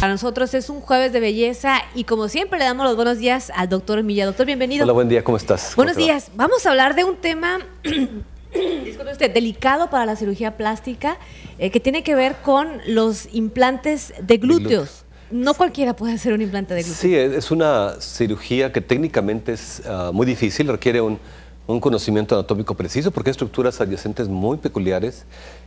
Para nosotros es un jueves de belleza y como siempre le damos los buenos días al doctor Emilia. Doctor, bienvenido. Hola, buen día, ¿cómo estás? Buenos días. Vamos a hablar de un tema, usted, delicado para la cirugía plástica eh, que tiene que ver con los implantes de glúteos. No cualquiera puede hacer un implante de glúteos. Sí, e, es una cirugía que técnicamente es ah, muy difícil, requiere un, un conocimiento anatómico preciso porque hay estructuras adyacentes muy peculiares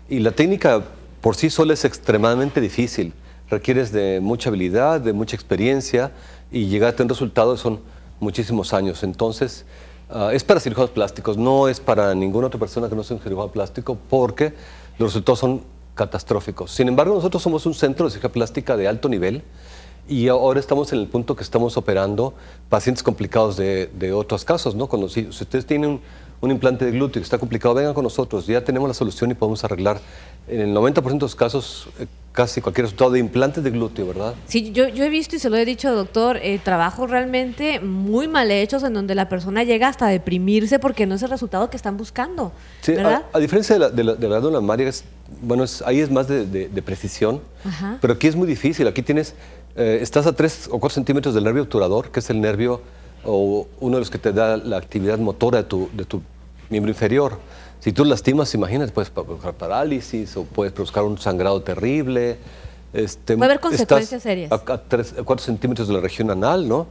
y la técnica por sí sola es extremadamente difícil requieres de mucha habilidad, de mucha experiencia y llegar a tener resultados son muchísimos años. Entonces, ah, es para cirujanos plásticos, no es para ninguna otra persona que no sea un cirujano plástico porque los resultados son catastróficos. Sin embargo, nosotros somos un centro de cirugía plástica de alto nivel y ahora estamos en el punto que estamos operando pacientes complicados de, otros casos, ¿no? Cuando, si, ustedes tienen un, un, implante de glúteo que está complicado, vengan con nosotros, ya tenemos la solución y podemos arreglar en el 90% de los casos eh, casi cualquier resultado de implantes de glúteo, ¿verdad? Sí, yo, yo he visto y se lo he dicho, doctor, eh, trabajos realmente muy mal hechos en donde la persona llega hasta deprimirse porque no es el resultado que están buscando. Sí, ¿verdad? A, diferencia de la, de la, bueno, ahí es más de, precisión, pero aquí es muy difícil, aquí tienes, eh, estás a 3 o 4 centímetros del nervio obturador, que es el nervio o uno de los que te da la actividad motora de tu, de tu miembro inferior. Si tú lastimas, imagínate, puedes provocar parálisis o puedes provocar un sangrado terrible. Puede este, haber consecuencias serias. A, centímetros de la región anal, ¿no?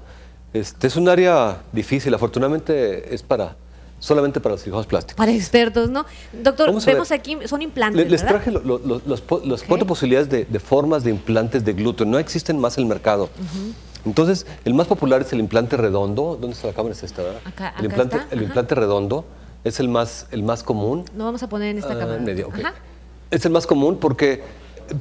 Este, es un área difícil, afortunadamente es para solamente para los cirujanos plásticos. Para expertos, ¿no? Doctor, vemos aquí, son implantes. les traje las cuatro posibilidades de, formas de implantes de glúteo. No existen más en el mercado. Entonces, el más popular es el implante redondo. ¿Dónde está la cámara? ¿Es esta, El implante redondo es el más, el más común. No vamos a poner en esta ah, cámara. Es el más común porque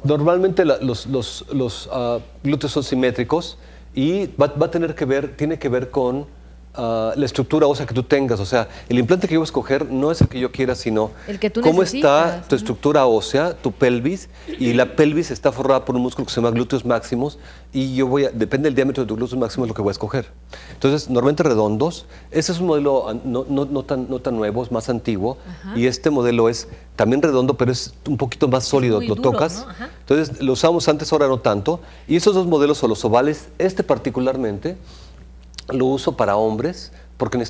normalmente los, los, los ah, glúteos son simétricos y va, va, a tener que ver, tiene que ver con Ah, la estructura ósea que tú tengas. O sea, el implante que yo voy a escoger no es el que yo quiera, sino que cómo está tu estructura ósea, tu pelvis, y la pelvis está forrada por un músculo que se llama glúteos máximos, y yo voy a, depende del diámetro de tu glúteos máximos lo que voy a escoger. Entonces, normalmente redondos, ese es un modelo ah, no, tan, no tan nuevo, es más antiguo, y este modelo es también redondo, pero es un poquito más sólido, lo tocas. Entonces, lo usamos antes, ahora no tanto, y esos dos modelos, o los ovales, este particularmente, lo uso para hombres, porque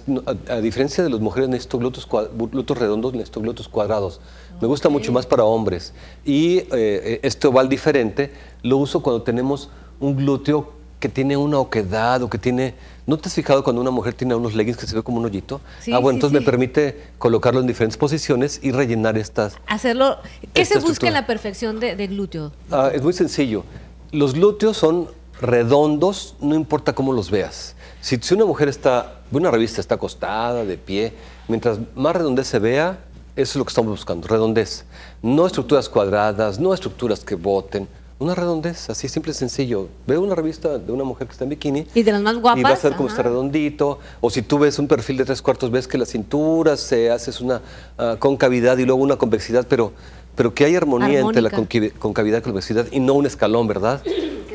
a, diferencia de las mujeres necesito glúteos redondos, necesito glúteos cuadrados. Me gusta mucho más para hombres. Y eh, e, este oval diferente lo uso cuando tenemos un glúteo que tiene una oquedad o que tiene... ¿No te has fijado cuando una mujer tiene unos leggings que se ve como un hoyito? ah, bueno, entonces me permite colocarlo en diferentes posiciones y rellenar estas... Hacerlo... que se busque en la perfección del glúteo? Ah, es muy sencillo. Los glúteos son redondos, no importa cómo los veas. Si, una mujer está, una revista está acostada, de pie, mientras más redondez se vea, eso es lo que estamos buscando, redondez. No estructuras cuadradas, no estructuras que boten. Una redondez, así simple y sencillo. veo una revista de una mujer que está en bikini. Y de las más guapas. Y vas a ver como está redondito. O si tú ves un perfil de tres cuartos, ves que la cintura se hace una ah, concavidad y luego una convexidad, pero, pero que hay armonía entre la concavidad y la convexidad y no un escalón, ¿verdad?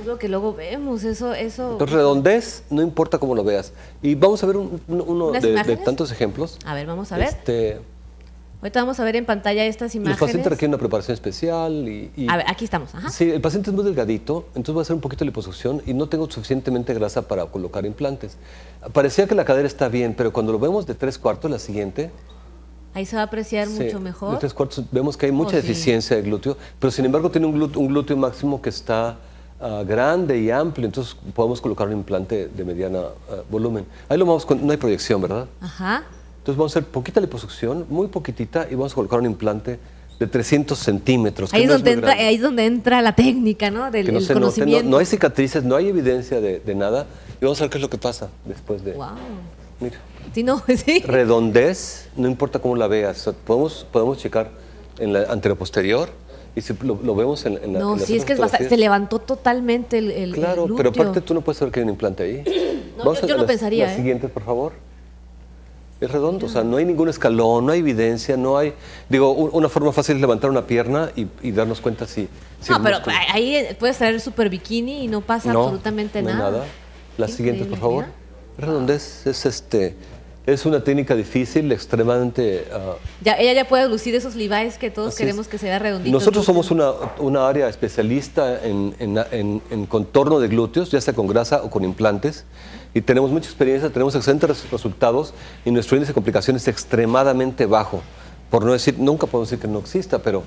lo que luego vemos, eso... eso... redondez, no importa cómo lo veas. Y vamos a ver uno de, tantos ejemplos. A ver, vamos a ver. Este, Ahorita vamos a ver en pantalla estas imágenes. El paciente requiere una preparación especial y... a ver, aquí estamos. Ajá. Sí, el paciente es muy delgadito, entonces voy a hacer un poquito de liposucción y no tengo suficientemente grasa para colocar implantes. Parecía que la cadera está bien, pero cuando lo vemos de tres cuartos, la siguiente... Ahí se va a apreciar mucho mejor. De tres cuartos vemos que hay mucha oh, deficiencia de glúteo, pero sin embargo tiene un glúteo máximo que está Ah, grande y amplio, entonces podemos colocar un implante de mediana ah, volumen. Ahí lo vamos con, no hay proyección, ¿verdad? Ajá. Entonces vamos a hacer poquita liposucción, muy poquitita, y vamos a colocar un implante de 300 centímetros. Ahí, es, donde entra, ahí donde entra la técnica, ¿no? Del no conocimiento. no, hay cicatrices, no hay evidencia de, nada. Y vamos a ver qué es lo que pasa después de... Wow. Mira. Sí, no, sí. Redondez, no importa cómo la veas. podemos, podemos checar en la anterior posterior y si lo, vemos en, la. No, sí, es que se levantó totalmente el. claro, pero aparte tú no puedes saber que hay un implante ahí. yo, no pensaría. La ¿eh? siguiente, por favor. Es redondo, o sea, no hay ningún escalón, no hay evidencia, no hay. Digo, una forma fácil es levantar una pierna y, darnos cuenta si. no, pero ahí puedes traer super bikini y no pasa absolutamente no nada. nada. Las por favor. ¿eh? Redondez es este es una técnica difícil, extremadamente... Ah, ya, ella ya puede lucir esos Levi's que todos queremos que que sea redonditos. Nosotros somos una, área especialista en, en, contorno de glúteos, ya sea con grasa o con implantes, y tenemos mucha experiencia, tenemos excelentes resultados, y nuestro índice de complicaciones es extremadamente bajo. Por no decir, nunca podemos decir que no exista, pero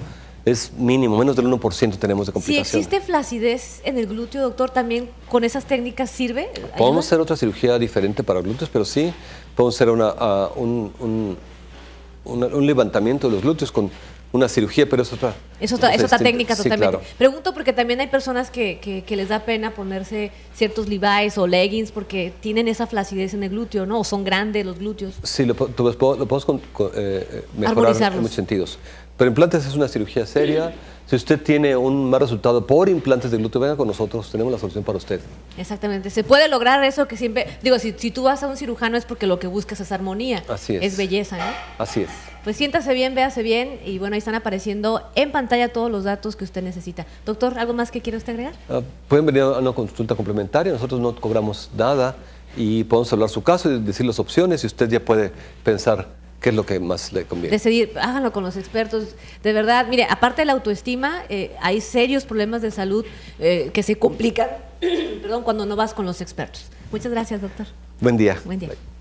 es mínimo, menos del 1% tenemos de complicaciones. Si existe flacidez en el glúteo, doctor, ¿también con esas técnicas sirve? Podemos hacer otra cirugía diferente para glúteos, pero sí podemos hacer una, ah, un, levantamiento de los glúteos con una cirugía, pero eso está... Eso está, técnica totalmente. Pregunto porque también hay personas que, que, les da pena ponerse ciertos Levi's o leggings porque tienen esa flacidez en el glúteo, ¿no? O son grandes los glúteos. Sí, lo, lo, podemos eh, eh, mejorar en muchos sentidos. Pero implantes es una cirugía seria. Si usted tiene un mal resultado por implantes de glúteo, venga con nosotros, tenemos la solución para usted. Exactamente, se puede lograr eso que siempre, digo, si, si tú vas a un cirujano es porque lo que buscas es armonía, Así es. es belleza, ¿no? ¿eh? Así es. Pues siéntase bien, véase bien y bueno, ahí están apareciendo en pantalla todos los datos que usted necesita. Doctor, ¿algo más que quiera usted agregar? Ah, pueden venir a una consulta complementaria, nosotros no cobramos nada y podemos hablar su caso y decir las opciones y usted ya puede pensar qué es lo que más le conviene. Decidir, háganlo con los expertos. De verdad, mire, aparte de la autoestima, eh, hay serios problemas de salud eh, que se complican perdón, cuando no vas con los expertos. Muchas gracias, doctor. Buen día. Buen día.